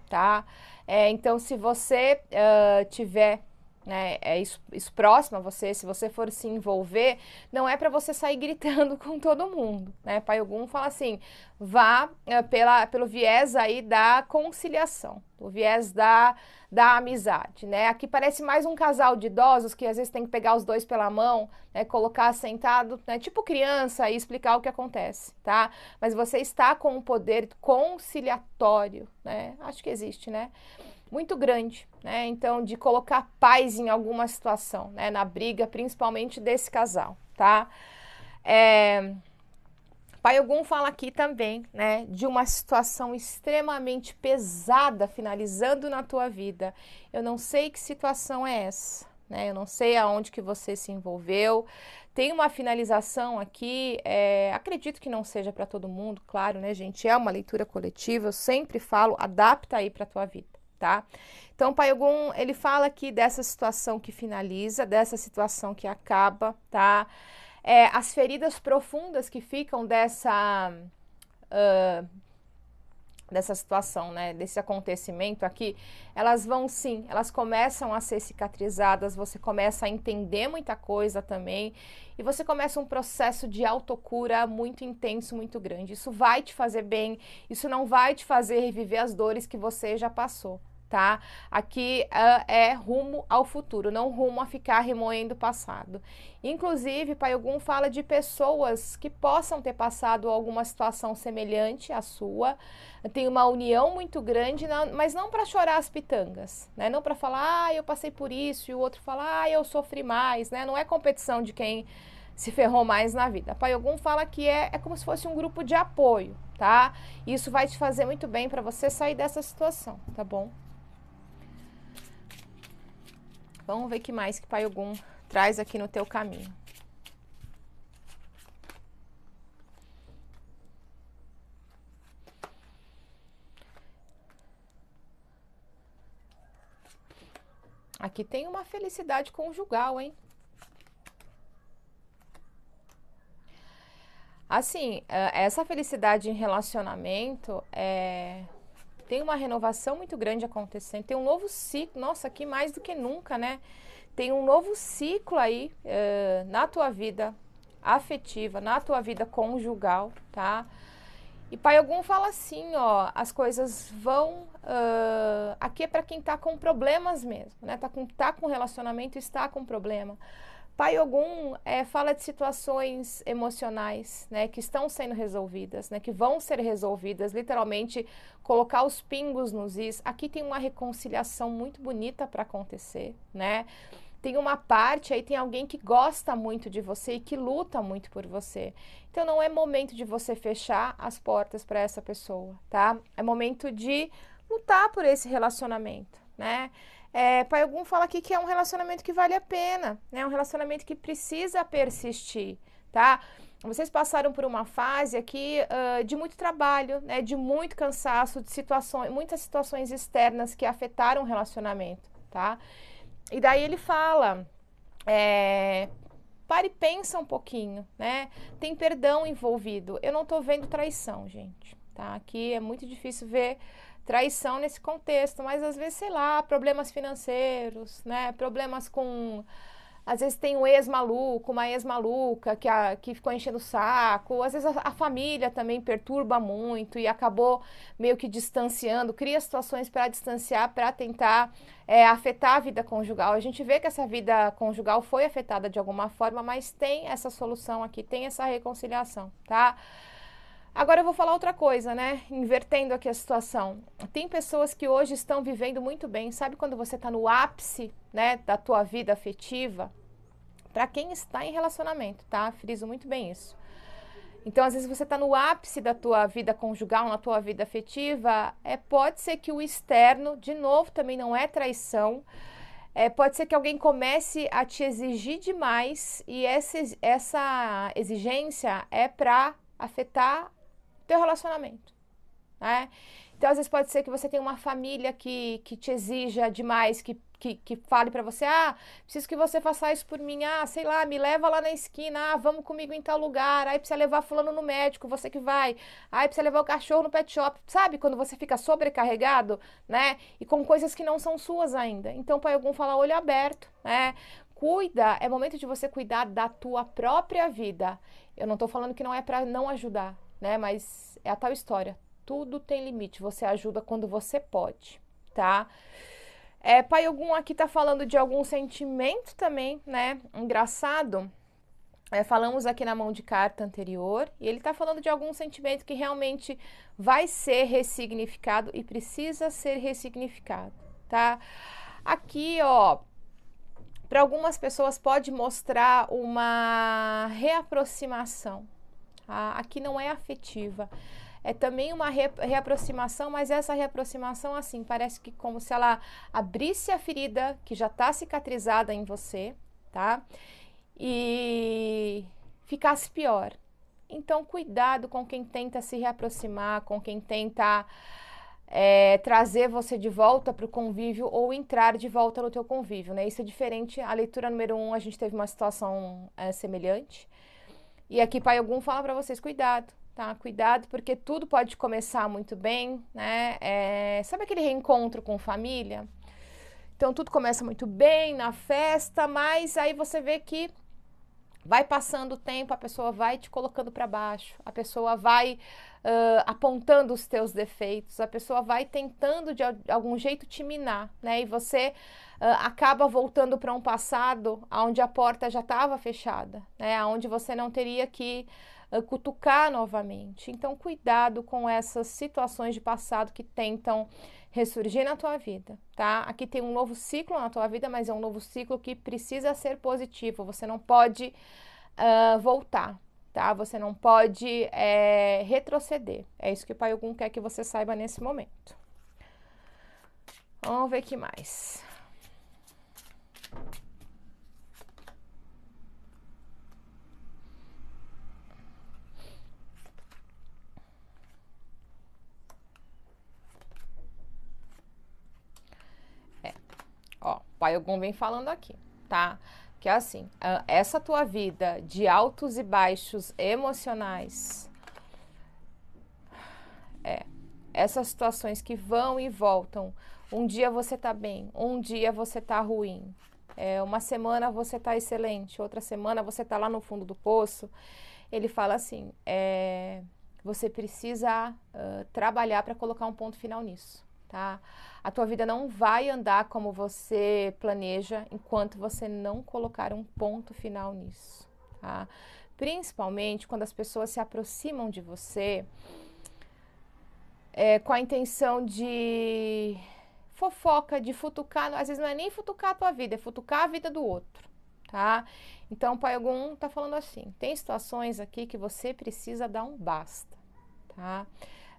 tá? É, então, se você uh, tiver né? É isso, isso próximo a você, se você for se envolver, não é para você sair gritando com todo mundo, né? Pai algum fala assim: vá é, pela, pelo viés aí da conciliação, o viés da, da amizade, né? Aqui parece mais um casal de idosos que às vezes tem que pegar os dois pela mão, né? Colocar sentado, né? Tipo criança e explicar o que acontece, tá? Mas você está com um poder conciliatório, né? Acho que existe, né? muito grande, né? Então, de colocar paz em alguma situação, né? Na briga, principalmente desse casal, tá? É... Pai Ogum fala aqui também, né, de uma situação extremamente pesada finalizando na tua vida. Eu não sei que situação é essa, né? Eu não sei aonde que você se envolveu. Tem uma finalização aqui, é, acredito que não seja para todo mundo, claro, né, gente? É uma leitura coletiva. Eu sempre falo, adapta aí para tua vida tá? Então, pai Paiogun, ele fala aqui dessa situação que finaliza, dessa situação que acaba, tá? É, as feridas profundas que ficam dessa uh, dessa situação, né, desse acontecimento aqui, elas vão sim, elas começam a ser cicatrizadas, você começa a entender muita coisa também, e você começa um processo de autocura muito intenso, muito grande. Isso vai te fazer bem, isso não vai te fazer reviver as dores que você já passou tá? Aqui uh, é rumo ao futuro, não rumo a ficar remoendo o passado. Inclusive, Pai Ogum fala de pessoas que possam ter passado alguma situação semelhante à sua, tem uma união muito grande, mas não para chorar as pitangas, né? Não para falar, ah, eu passei por isso, e o outro falar ah, eu sofri mais, né? Não é competição de quem se ferrou mais na vida. Pai Ogum fala que é, é como se fosse um grupo de apoio, tá? Isso vai te fazer muito bem para você sair dessa situação, tá bom? Vamos ver que mais que Pai Ogum traz aqui no teu caminho. Aqui tem uma felicidade conjugal, hein? Assim, eh, essa felicidade em relacionamento é tem uma renovação muito grande acontecendo, tem um novo ciclo, nossa, aqui mais do que nunca, né? Tem um novo ciclo aí uh, na tua vida afetiva, na tua vida conjugal, tá? E pai algum fala assim, ó, as coisas vão. Uh, aqui é para quem tá com problemas mesmo, né? Tá com, tá com relacionamento, está com problema. Pai Ogum é, fala de situações emocionais, né, que estão sendo resolvidas, né, que vão ser resolvidas, literalmente colocar os pingos nos is. Aqui tem uma reconciliação muito bonita para acontecer, né? Tem uma parte aí, tem alguém que gosta muito de você e que luta muito por você. Então não é momento de você fechar as portas para essa pessoa, tá? É momento de lutar por esse relacionamento, né? É, Pai algum fala aqui que é um relacionamento que vale a pena, né? Um relacionamento que precisa persistir, tá? Vocês passaram por uma fase aqui uh, de muito trabalho, né? De muito cansaço, de situações, muitas situações externas que afetaram o relacionamento, tá? E daí ele fala, é, pare e pensa um pouquinho, né? Tem perdão envolvido. Eu não tô vendo traição, gente, tá? Aqui é muito difícil ver traição nesse contexto, mas às vezes, sei lá, problemas financeiros, né? Problemas com. Às vezes tem um ex-maluco, uma ex-maluca que, que ficou enchendo o saco. Às vezes a, a, família também perturba muito e acabou meio que distanciando, cria situações para distanciar, para tentar é, afetar a vida conjugal. A gente vê que essa vida conjugal foi afetada de alguma forma, mas tem essa solução aqui, tem essa reconciliação, tá? Agora eu vou falar outra coisa, né? Invertendo aqui a situação. Tem pessoas que hoje estão vivendo muito bem. Sabe quando você está no ápice, né, da tua vida afetiva? Para quem está em relacionamento, tá? Friso muito bem isso. Então, às vezes você está no ápice da tua vida conjugal, na tua vida afetiva, é, pode ser que o externo, de novo, também não é traição. É, pode ser que alguém comece a te exigir demais e essa, essa exigência é para afetar teu relacionamento, né? Então, às vezes pode ser que você tenha uma família que, que te exija demais, que, que, que fale para você, ah, preciso que você faça isso por mim, ah, sei lá, me leva lá na esquina, ah, vamos comigo em tal lugar, aí precisa levar fulano no médico, você que vai, aí precisa levar o cachorro no pet shop, sabe? Quando você fica sobrecarregado, né? E com coisas que não são suas ainda. Então, pai algum falar olho aberto, né? Cuida, é momento de você cuidar da tua própria vida. Eu não tô falando que não é para não ajudar, né? Mas é a tal história. Tudo tem limite. Você ajuda quando você pode, tá? É, pai algum aqui tá falando de algum sentimento também, né? Engraçado. É, falamos aqui na mão de carta anterior, e ele está falando de algum sentimento que realmente vai ser ressignificado e precisa ser ressignificado, tá? Aqui, ó, para algumas pessoas pode mostrar uma reaproximação, a, aqui não é afetiva. É também uma re, reaproximação, mas essa reaproximação, assim, parece que como se ela abrisse a ferida que já está cicatrizada em você, tá? E ficasse pior. Então, cuidado com quem tenta se reaproximar, com quem tenta é, trazer você de volta para o convívio ou entrar de volta no teu convívio, né? Isso é diferente. A leitura número um, a gente teve uma situação é, semelhante. E aqui pai algum fala para vocês cuidado, tá? Cuidado porque tudo pode começar muito bem, né? É, sabe aquele reencontro com família? Então tudo começa muito bem na festa, mas aí você vê que vai passando o tempo, a pessoa vai te colocando para baixo, a pessoa vai uh, apontando os teus defeitos, a pessoa vai tentando de algum jeito te minar, né? E você uh, acaba voltando para um passado onde a porta já estava fechada, né? Onde você não teria que uh, cutucar novamente. Então, cuidado com essas situações de passado que tentam ressurgir na tua vida, tá? Aqui tem um novo ciclo na tua vida, mas é um novo ciclo que precisa ser positivo. Você não pode uh, voltar, tá? Você não pode é, retroceder. É isso que o Pai Ogum quer que você saiba nesse momento. Vamos ver que mais. É. ó, Pai Ogum vem falando aqui, tá? que é assim, essa tua vida de altos e baixos emocionais, é, essas situações que vão e voltam, um dia você tá bem, um dia você tá ruim, é, uma semana você tá excelente, outra semana você tá lá no fundo do poço, ele fala assim, é, você precisa uh, trabalhar para colocar um ponto final nisso tá? A tua vida não vai andar como você planeja enquanto você não colocar um ponto final nisso, tá? Principalmente quando as pessoas se aproximam de você é, com a intenção de fofoca, de futucar, às vezes não é nem futucar a tua vida, é futucar a vida do outro, tá? Então, pai algum tá falando assim: tem situações aqui que você precisa dar um basta, tá?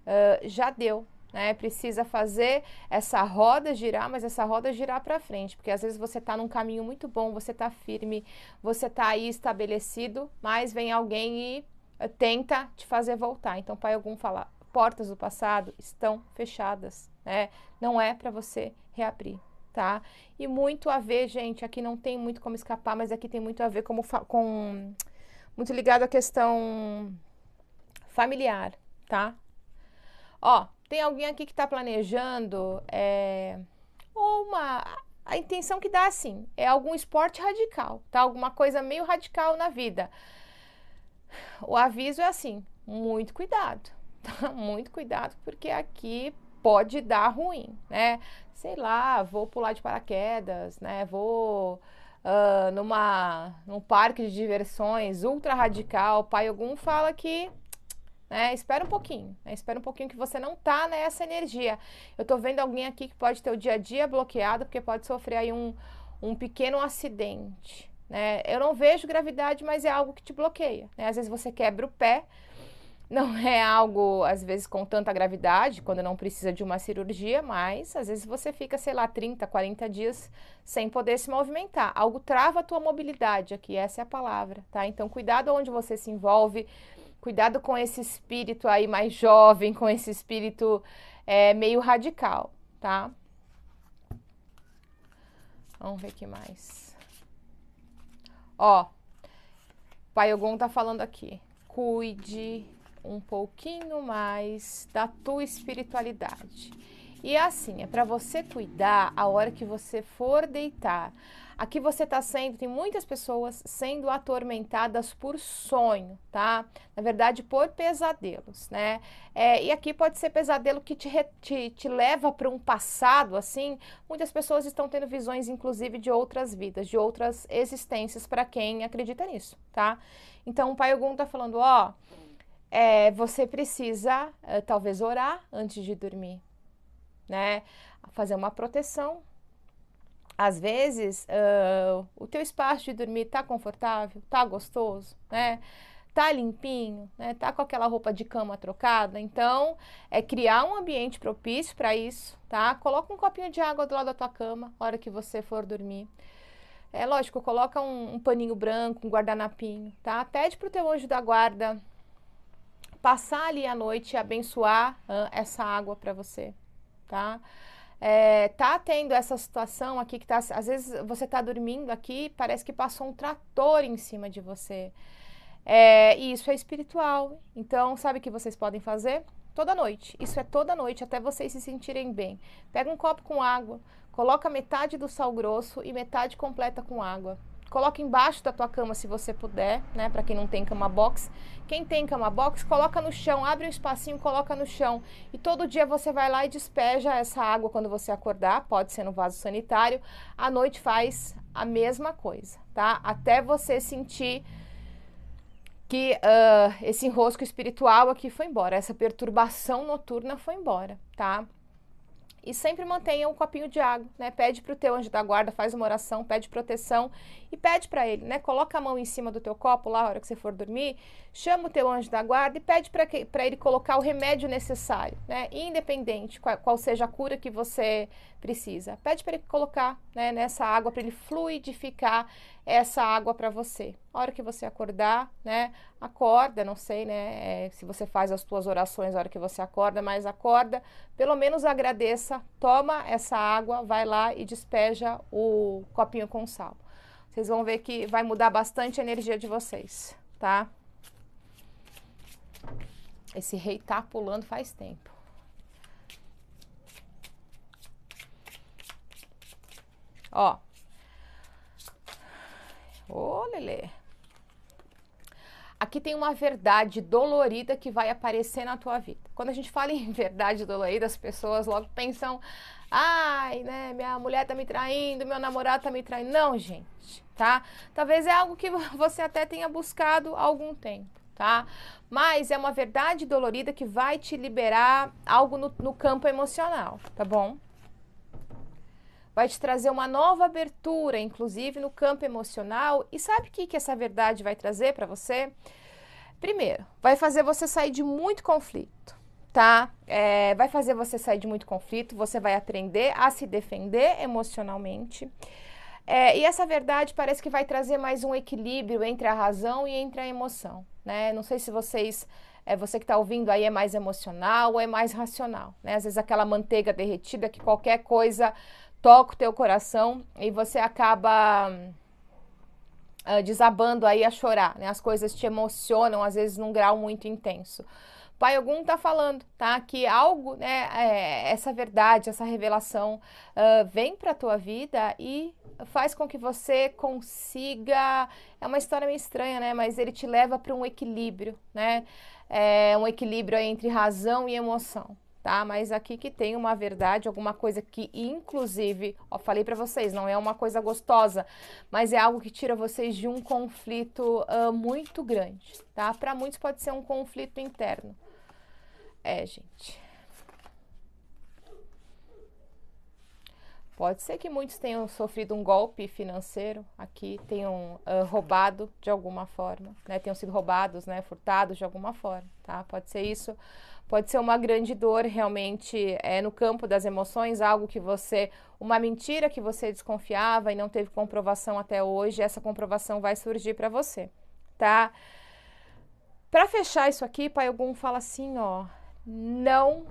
Uh, já deu, né? Precisa fazer essa roda girar, mas essa roda girar para frente, porque às vezes você está num caminho muito bom, você está firme, você está aí estabelecido, mas vem alguém e eh, tenta te fazer voltar. Então, pai algum fala, portas do passado estão fechadas, né? Não é para você reabrir. Tá? E muito a ver, gente, aqui não tem muito como escapar, mas aqui tem muito a ver como com muito ligado à questão familiar, tá? Ó, tem alguém aqui que está planejando é, ou uma a intenção que dá assim é algum esporte radical, tá? Alguma coisa meio radical na vida. O aviso é assim, muito cuidado, tá? Muito cuidado porque aqui pode dar ruim, né? Sei lá, vou pular de paraquedas, né? Vou uh, numa num parque de diversões ultra radical. Pai algum fala que né? Espera um pouquinho, né? espera um pouquinho que você não tá nessa energia. Eu tô vendo alguém aqui que pode ter o dia a dia bloqueado, porque pode sofrer aí um, um pequeno acidente. Né? Eu não vejo gravidade, mas é algo que te bloqueia. Né? Às vezes você quebra o pé, não é algo, às vezes, com tanta gravidade, quando não precisa de uma cirurgia, mas às vezes você fica, sei lá, 30, 40 dias sem poder se movimentar. Algo trava a tua mobilidade aqui, essa é a palavra, tá? Então, cuidado onde você se envolve Cuidado com esse espírito aí mais jovem, com esse espírito é, meio radical, tá? Vamos ver que mais. Ó, Pai Ogum tá falando aqui. Cuide um pouquinho mais da tua espiritualidade. E é assim, é para você cuidar a hora que você for deitar. Aqui você está sendo, tem muitas pessoas sendo atormentadas por sonho, tá? Na verdade, por pesadelos, né? É, e aqui pode ser pesadelo que te, te, te leva para um passado, assim. Muitas pessoas estão tendo visões, inclusive, de outras vidas, de outras existências, para quem acredita nisso, tá? Então, o Pai Ogum está falando, ó... É, você precisa, é, talvez, orar antes de dormir, né? Fazer uma proteção às vezes uh, o teu espaço de dormir tá confortável, tá gostoso, né? Tá limpinho, né? Tá com aquela roupa de cama trocada. Então, é criar um ambiente propício para isso, tá? Coloca um copinho de água do lado da tua cama, hora que você for dormir. É lógico, coloca um, um paninho branco, um guardanapinho, tá? Pede pro teu anjo da guarda passar ali a noite e abençoar uh, essa água para você, tá? é, tá tendo essa situação aqui que tá, às vezes você tá dormindo aqui, parece que passou um trator em cima de você. É, e isso é espiritual. Então, sabe o que vocês podem fazer? Toda noite. Isso é toda noite, até vocês se sentirem bem. Pega um copo com água, coloca metade do sal grosso e metade completa com água coloca embaixo da tua cama se você puder, né? Para quem não tem cama box. Quem tem cama box, coloca no chão, abre um espacinho, coloca no chão. E todo dia você vai lá e despeja essa água quando você acordar, pode ser no vaso sanitário. À noite faz a mesma coisa, tá? Até você sentir que uh, esse enrosco espiritual aqui foi embora, essa perturbação noturna foi embora, tá? e sempre mantenha um copinho de água, né? Pede para o teu anjo da guarda, faz uma oração, pede proteção e pede para ele, né? Coloca a mão em cima do teu copo lá, na hora que você for dormir, chama o teu anjo da guarda e pede para ele colocar o remédio necessário, né? Independente qual, qual seja a cura que você precisa. Pede para ele colocar né, nessa água, para ele fluidificar essa água para você a hora que você acordar, né? Acorda, não sei, né? É, se você faz as suas orações a hora que você acorda, mas acorda, pelo menos agradeça, toma essa água, vai lá e despeja o copinho com sal. Vocês vão ver que vai mudar bastante a energia de vocês, tá? Esse rei tá pulando faz tempo. Ó. Ô, Lelê aqui tem uma verdade dolorida que vai aparecer na tua vida. Quando a gente fala em verdade dolorida, as pessoas logo pensam: ai, né, minha mulher tá me traindo, meu namorado tá me traindo. Não, gente, tá? Talvez é algo que você até tenha buscado há algum tempo. Tá? Mas é uma verdade dolorida que vai te liberar algo no, no campo emocional, tá bom? vai te trazer uma nova abertura, inclusive no campo emocional. E sabe o que, que essa verdade vai trazer para você? Primeiro, vai fazer você sair de muito conflito, tá? É, vai fazer você sair de muito conflito, você vai aprender a se defender emocionalmente. É, e essa verdade parece que vai trazer mais um equilíbrio entre a razão e entre a emoção, né? Não sei se vocês é você que está ouvindo aí é mais emocional ou é mais racional, né? Às vezes aquela manteiga derretida que qualquer coisa toca o teu coração e você acaba uh, desabando aí a chorar, né? As coisas te emocionam, às vezes num grau muito intenso. Pai algum tá falando, tá? Que algo, né? É, essa verdade, essa revelação uh, vem para tua vida e faz com que você consiga. É uma história meio estranha, né? Mas ele te leva para um equilíbrio, né? É um equilíbrio entre razão e emoção tá? Mas aqui que tem uma verdade, alguma coisa que, inclusive, ó, falei para vocês, não é uma coisa gostosa, mas é algo que tira vocês de um conflito uh, muito grande, tá? Para muitos pode ser um conflito interno. É, gente. Pode ser que muitos tenham sofrido um golpe financeiro aqui, tenham uh, roubado de alguma forma, né? Tenham sido roubados, né? Furtados de alguma forma, tá? Pode ser isso. Pode ser uma grande dor realmente é, no campo das emoções, algo que você, uma mentira que você desconfiava e não teve comprovação até hoje, essa comprovação vai surgir para você, tá? Para fechar isso aqui, Pai Ogum fala assim, ó, não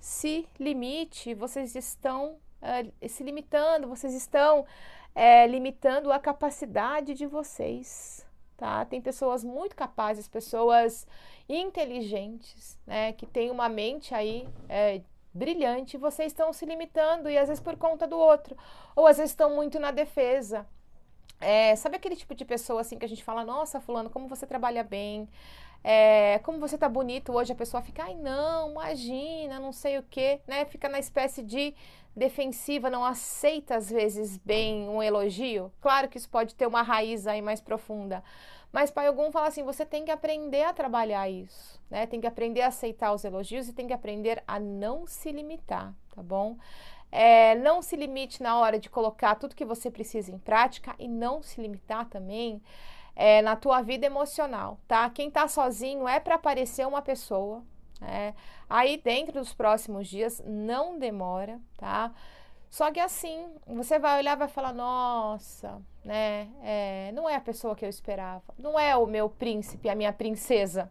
se limite, vocês estão eh, se limitando, vocês estão é, limitando a capacidade de vocês tá? Tem pessoas muito capazes, pessoas inteligentes, né? Que têm uma mente aí é, brilhante. E vocês estão se limitando e às vezes por conta do outro, ou às vezes estão muito na defesa. É, sabe aquele tipo de pessoa assim que a gente fala, nossa, fulano, como você trabalha bem, é, como você tá bonito hoje, a pessoa fica, ai não, imagina, não sei o que, né? Fica na espécie de defensiva, não aceita às vezes bem um elogio. Claro que isso pode ter uma raiz aí mais profunda. Mas Pai algum fala assim: você tem que aprender a trabalhar isso, né? Tem que aprender a aceitar os elogios e tem que aprender a não se limitar, tá bom? É, não se limite na hora de colocar tudo que você precisa em prática e não se limitar também é, na tua vida emocional, tá? Quem tá sozinho é para parecer uma pessoa, é. Aí dentro dos próximos dias, não demora, tá? Só que assim, você vai olhar e vai falar, nossa, né? É, não é a pessoa que eu esperava, não é o meu príncipe, a minha princesa.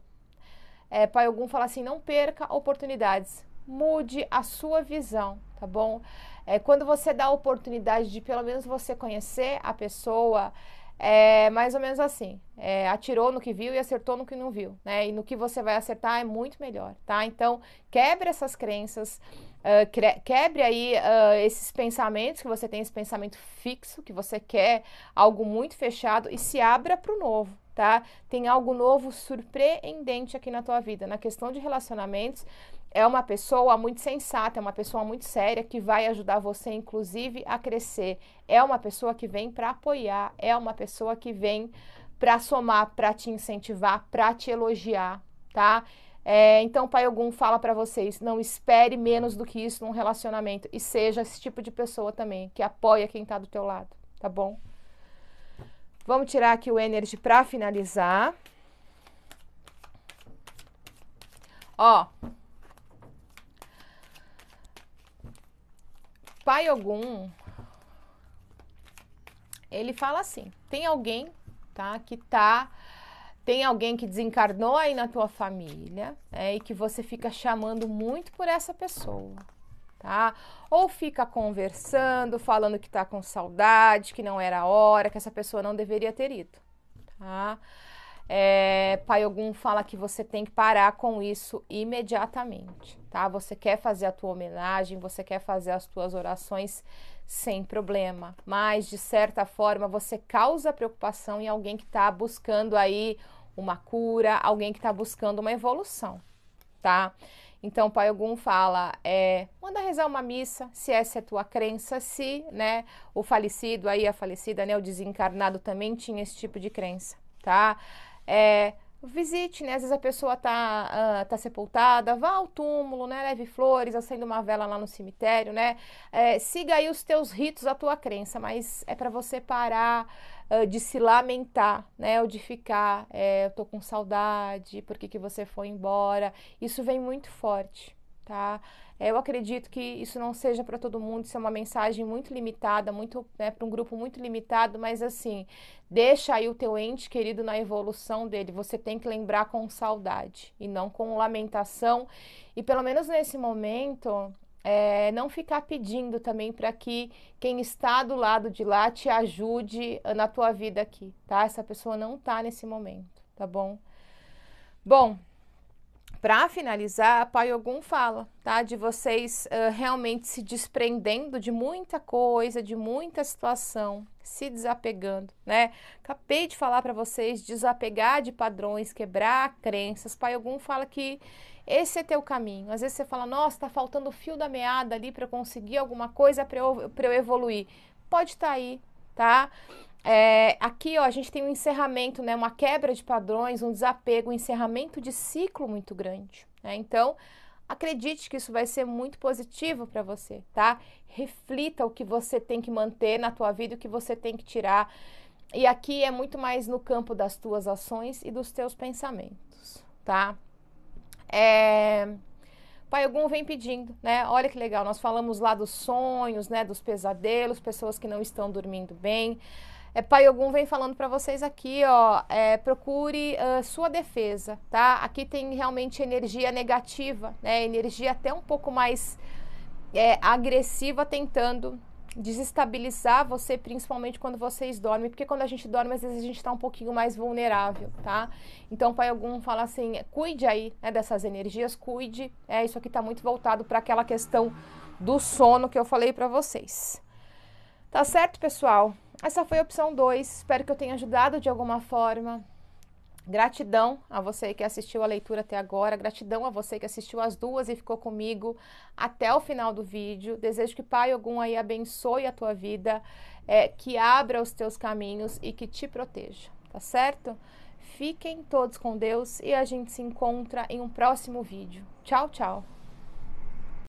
É, pai algum fala assim, não perca oportunidades, mude a sua visão, tá bom? É, quando você dá a oportunidade de pelo menos você conhecer a pessoa, é mais ou menos assim. É, atirou no que viu e acertou no que não viu, né? E no que você vai acertar é muito melhor, tá? Então, quebre essas crenças, uh, quebre aí uh, esses pensamentos que você tem, esse pensamento fixo, que você quer algo muito fechado e se abra para o novo, tá? Tem algo novo surpreendente aqui na tua vida, na questão de relacionamentos, é uma pessoa muito sensata, é uma pessoa muito séria que vai ajudar você, inclusive, a crescer. É uma pessoa que vem para apoiar, é uma pessoa que vem para somar, para te incentivar, para te elogiar, tá? É, então, Pai Ogum fala para vocês: não espere menos do que isso num relacionamento e seja esse tipo de pessoa também que apoia quem está do teu lado, tá bom? Vamos tirar aqui o energy para finalizar. Ó, pai algum, ele fala assim: tem alguém, tá, que tá tem alguém que desencarnou aí na tua família é, e que você fica chamando muito por essa pessoa, tá? Ou fica conversando, falando que tá com saudade, que não era a hora, que essa pessoa não deveria ter ido, tá? É, pai Ogum fala que você tem que parar com isso imediatamente, tá? Você quer fazer a tua homenagem, você quer fazer as tuas orações sem problema, mas de certa forma você causa preocupação em alguém que está buscando aí uma cura, alguém que está buscando uma evolução, tá? Então, Pai Ogum fala, é, manda rezar uma missa, se essa é tua crença, se, né, o falecido aí, a falecida, né, o desencarnado também tinha esse tipo de crença, tá? É, visite, né? Às vezes a pessoa tá, uh, tá sepultada, vá ao túmulo, né? Leve flores, acenda uma vela lá no cemitério, né? É, siga aí os teus ritos, a tua crença, mas é para você parar uh, de se lamentar, né? Ou de ficar, é, eu tô com saudade, por que, que você foi embora? Isso vem muito forte tá? É, eu acredito que isso não seja para todo mundo, isso é uma mensagem muito limitada, muito né, para um grupo muito limitado, mas assim, deixa aí o teu ente querido na evolução dele. Você tem que lembrar com saudade e não com lamentação. E pelo menos nesse momento, é, não ficar pedindo também para que quem está do lado de lá te ajude na tua vida aqui, tá? Essa pessoa não tá nesse momento, tá bom? Bom, para finalizar, Pai Ogum fala, tá? De vocês uh, realmente se desprendendo de muita coisa, de muita situação, se desapegando, né? Acabei de falar para vocês desapegar de padrões, quebrar crenças. Pai Ogum fala que esse é teu caminho. Às vezes você fala, nossa, tá faltando o fio da meada ali para conseguir alguma coisa para eu, eu evoluir. Pode estar tá aí, tá? É, aqui ó, a gente tem um encerramento, né, uma quebra de padrões, um desapego, um encerramento de ciclo muito grande. Né? Então, acredite que isso vai ser muito positivo para você, tá? Reflita o que você tem que manter na tua vida, o que você tem que tirar. E aqui é muito mais no campo das tuas ações e dos teus pensamentos, tá? É, Pai Ogum vem pedindo, né? Olha que legal, nós falamos lá dos sonhos, né? Dos pesadelos, pessoas que não estão dormindo bem. É, Pai Ogum vem falando para vocês aqui, ó, é, procure uh, sua defesa, tá? Aqui tem realmente energia negativa, né? Energia até um pouco mais é, agressiva tentando desestabilizar você, principalmente quando vocês dormem, porque quando a gente dorme, às vezes a gente está um pouquinho mais vulnerável, tá? Então, Pai Algum fala assim: cuide aí né, dessas energias, cuide. É, isso aqui está muito voltado para aquela questão do sono que eu falei para vocês. Tá certo, pessoal? Essa foi a opção 2. Espero que eu tenha ajudado de alguma forma. Gratidão a você que assistiu a leitura até agora, gratidão a você que assistiu as duas e ficou comigo até o final do vídeo. Desejo que Pai algum aí abençoe a tua vida, é, que abra os teus caminhos e que te proteja, tá certo? Fiquem todos com Deus e a gente se encontra em um próximo vídeo. Tchau, tchau!